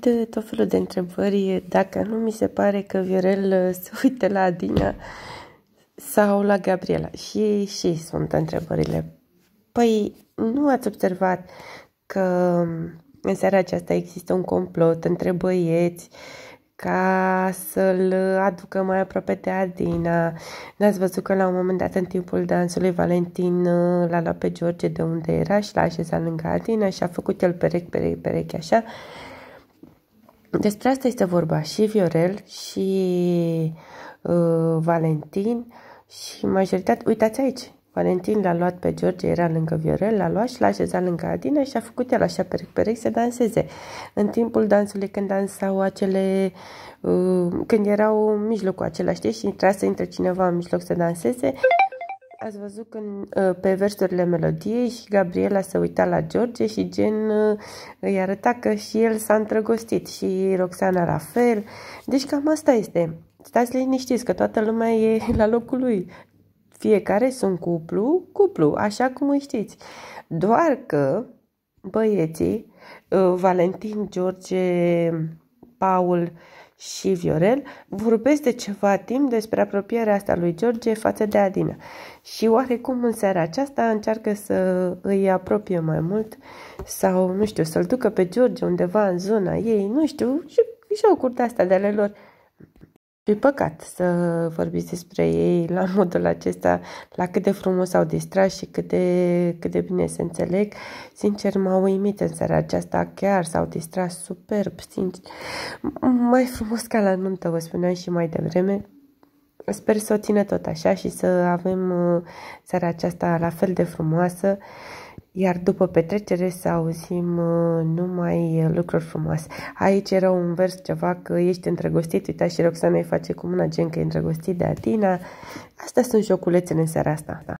primit tot felul de întrebări dacă nu mi se pare că Viorel uh, se uită la Adina sau la Gabriela. Și, și sunt întrebările. Păi, nu ați observat că um, în seara aceasta există un complot între băieți ca să-l uh, aducă mai aproape de Adina. N-ați văzut că la un moment dat în timpul dansului Valentin uh, l-a luat pe George de unde era și l-a așezat lângă Adina și a făcut el perechi, perechi, perechi, așa despre asta este vorba și Viorel și uh, Valentin și majoritatea, uitați aici, Valentin l-a luat pe George, era lângă Viorel, l-a luat și l-a așezat lângă Adina și a făcut el așa pe perechi să danseze. În timpul dansului, când dansau acele, uh, când erau în mijlocul acela, știi, și trebuia să intre cineva în mijloc să danseze, Ați văzut când, uh, pe versurile melodiei și Gabriela se uita la George și gen uh, îi arăta că și el s-a întrăgostit și Roxana la fel. Deci cam asta este. Stați liniștiți că toată lumea e la locul lui. Fiecare sunt cuplu, cuplu, așa cum îi știți. Doar că băieții, uh, Valentin, George, Paul și Viorel vorbesc de ceva timp despre apropierea asta lui George față de Adina și oarecum în seara aceasta încearcă să îi apropie mai mult sau, nu știu, să-l ducă pe George undeva în zona ei, nu știu, și jocuri de astea de ale lor E păcat să vorbiți despre ei la modul acesta, la cât de frumos au distras și cât de, cât de bine se înțeleg. Sincer, m-au uimit în seara aceasta, chiar s-au distras superb, sincer. Mai frumos ca la nuntă, vă spuneam și mai devreme. Sper să o țină tot așa și să avem uh, seara aceasta la fel de frumoasă iar după petrecere să auzim uh, numai uh, lucruri frumoase. Aici era un vers ceva că ești îndrăgostit, uita și Roxana îi face cu mâna gen că e îndrăgostit de Atina. Astea sunt joculețele în seara asta.